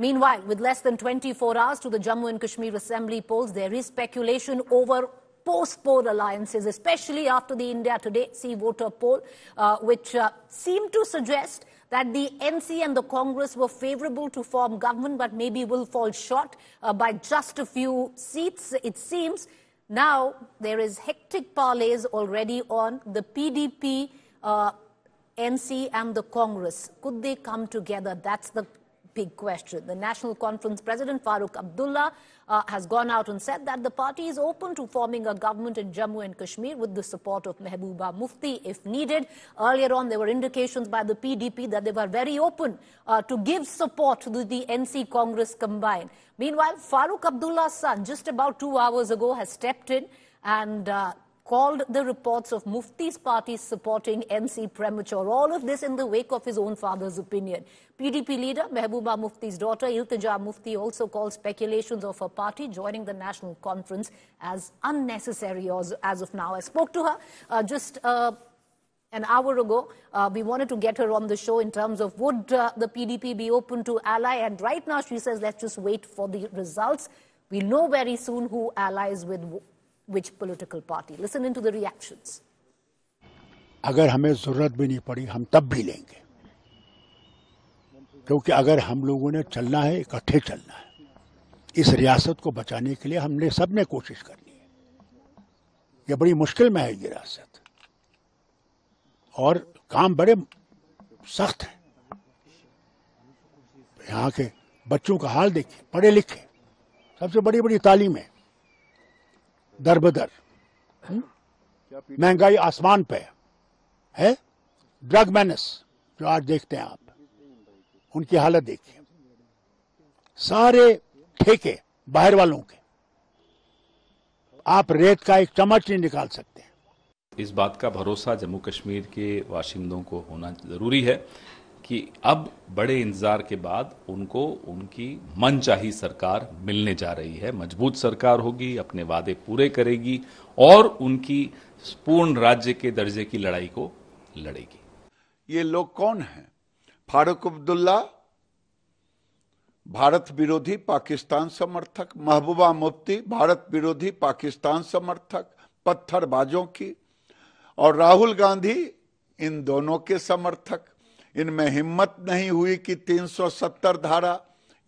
Meanwhile, with less than 24 hours to the Jammu and Kashmir Assembly polls, there is speculation over post-poll alliances, especially after the India Today Sea Voter poll, uh, which uh, seemed to suggest that the NC and the Congress were favorable to form government, but maybe will fall short uh, by just a few seats, it seems. Now, there is hectic parlays already on the PDP, uh, NC and the Congress. Could they come together? That's the big question. The National Conference President Farooq Abdullah uh, has gone out and said that the party is open to forming a government in Jammu and Kashmir with the support of Mehbooba Mufti if needed. Earlier on, there were indications by the PDP that they were very open uh, to give support to the NC Congress combined. Meanwhile, Farooq Abdullah's son, just about two hours ago, has stepped in and uh, called the reports of Mufti's party supporting MC premature. All of this in the wake of his own father's opinion. PDP leader Mehbooba Mufti's daughter Iltija Mufti also called speculations of her party joining the national conference as unnecessary as, as of now. I spoke to her uh, just uh, an hour ago. Uh, we wanted to get her on the show in terms of would uh, the PDP be open to ally? And right now she says let's just wait for the results. We'll know very soon who allies with which political party. Listen into the reactions. अगर हमें ज़रूरत भी नहीं पड़ी हम तब भी लेंगे क्योंकि अगर हम लोगों ने चलना है इकट्ठे चलना है इस रियासत को बचाने के लिए हमने सब ने कोशिश करनी है ये बड़ी मुश्किल में है ये रियासत और काम बड़े सख्त हैं यहाँ के बच्चों का हाल देखिए पढ़े लिखे सबसे बड़ी बड़ी तालीम है दर बदर हम्म? महंगाई आसमान पे है ड्रग मैनस जो आज देखते हैं आप उनकी हालत देखिए सारे ठेके बाहर वालों के आप रेत का एक चमच नहीं निकाल सकते इस बात का भरोसा जम्मू कश्मीर के वाशिंदों को होना जरूरी है कि अब बड़े इंतजार के बाद उनको उनकी मनचाही सरकार मिलने जा रही है मजबूत सरकार होगी अपने वादे पूरे करेगी और उनकी पूर्ण राज्य के दर्जे की लड़ाई को लड़ेगी ये लोग कौन हैं फारूक अब्दुल्ला भारत विरोधी पाकिस्तान समर्थक महबूबा मुफ्ती भारत विरोधी पाकिस्तान समर्थक पत्थरबाजों की और राहुल गांधी इन दोनों के समर्थक इनमें हिम्मत नहीं हुई कि 370 धारा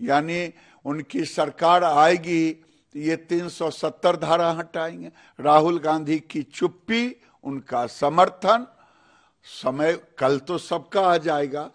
यानी उनकी सरकार आएगी तो ये 370 धारा हटाएंगे राहुल गांधी की चुप्पी उनका समर्थन समय कल तो सबका आ जाएगा